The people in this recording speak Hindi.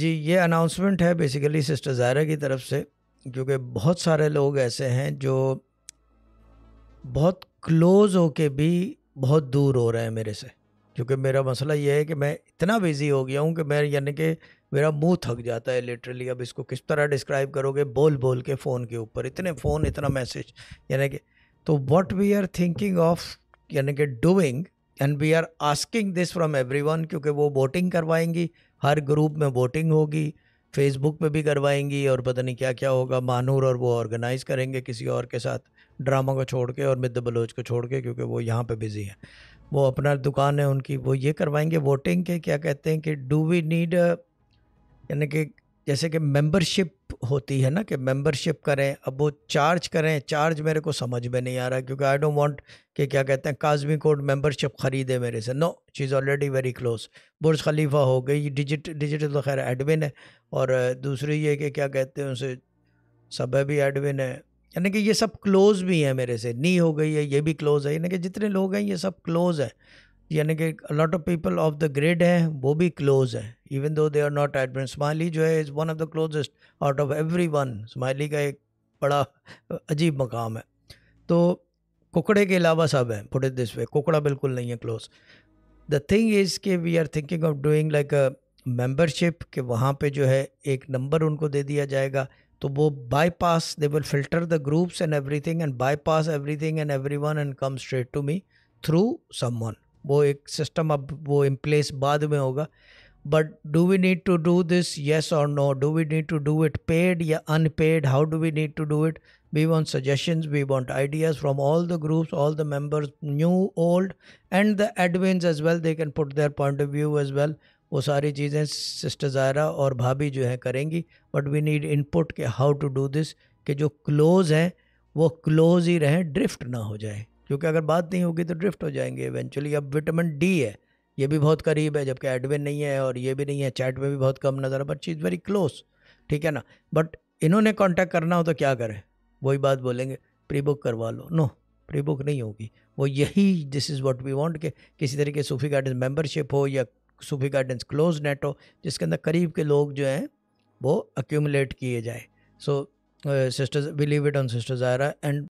जी ये अनाउंसमेंट है बेसिकली सिस्टर ज़ायरा की तरफ से क्योंकि बहुत सारे लोग ऐसे हैं जो बहुत क्लोज़ हो के भी बहुत दूर हो रहे हैं मेरे से क्योंकि मेरा मसला ये है कि मैं इतना बिज़ी हो गया हूँ कि मैं यानी कि मेरा मुंह थक जाता है लिटरली अब इसको किस तरह डिस्क्राइब करोगे बोल बोल के फ़ोन के ऊपर इतने फ़ोन इतना मैसेज यानी कि तो what we are thinking of यानी कि doing and we are asking this from one क्योंकि वो वोटिंग करवाएंगी हर ग्रुप में वोटिंग होगी फेसबुक पे भी करवाएंगी और पता नहीं क्या क्या होगा मानूर और वो ऑर्गेनाइज़ करेंगे किसी और के साथ ड्रामा को छोड़ के और मिद बलोच को छोड़ के क्योंकि वो यहाँ पे बिज़ी हैं वो अपना दुकान है उनकी वो ये करवाएंगे वोटिंग के क्या कहते हैं कि डू वी नीड यानी कि जैसे कि मेंबरशिप होती है ना कि मेंबरशिप करें अब वो चार्ज करें चार्ज मेरे को समझ में नहीं आ रहा क्योंकि आई डोंट वांट कि क्या कहते हैं काजमी कोड मेंबरशिप ख़रीदे मेरे से no she is already very close Burj Khalifa हो गई डिजिट डिजिटल तो खैर एडमिन है और दूसरी ये कि क्या कहते हैं उनसे सब भी एडमिन है यानी कि ये सब क्लोज भी हैं मेरे से नी हो गई है ये भी क्लोज है यानी कि जितने लोग हैं ये सब क्लोज हैं यानी कि lot of people of the grade हैं वो भी क्लोज हैं even though they are not admit smiley जो है is one of the closest out of every one smiley का एक बड़ा अजीब मकाम है तो कुकड़े के अलावा सब हैं पुटे दिस वे कुकड़ा बिल्कुल नहीं है क्लोज द थिंग इज़ के we are thinking of doing like a membership कि वहाँ पर जो है एक नंबर उनको दे दिया जाएगा तो वो bypass they will filter the groups and everything and bypass thing and every one and come straight to me through someone वो एक सिस्टम अब वो इन प्लेस बाद में होगा but do we need to do this yes और no do we need to do it paid या unpaid how do we need to do it we want suggestions we want ideas from all the groups all the members new old and the advance as well they can put their point of view as well वो सारी चीज़ें सिस्टर ज़ायरा और भाभी जो है करेंगी बट वी नीड इनपुट के हाउ टू डू दिस के जो क्लोज़ हैं वो क्लोज़ ही रहें ड्रिफ्ट ना हो जाए क्योंकि अगर बात नहीं होगी तो ड्रिफ्ट हो जाएंगे इवेंचुअली अब विटामिन डी है ये भी बहुत करीब है जबकि एडविन नहीं है और ये भी नहीं है चैट में भी बहुत कम नज़र है but she is very close ठीक है ना बट इन्होंने कॉन्टैक्ट करना हो तो क्या करें वही बात बोलेंगे प्री बुक करवा लो नो प्री बुक नहीं होगी वो यही this is what we want के किसी तरीके सूफी गार्डन मेम्बरशिप हो या सूफी गार्डन्स क्लोज नेट हो जिसके अंदर करीब के लोग जो हैं वो अक्यूमुलेट किए जाए so sisters believe it on sisters Ayra and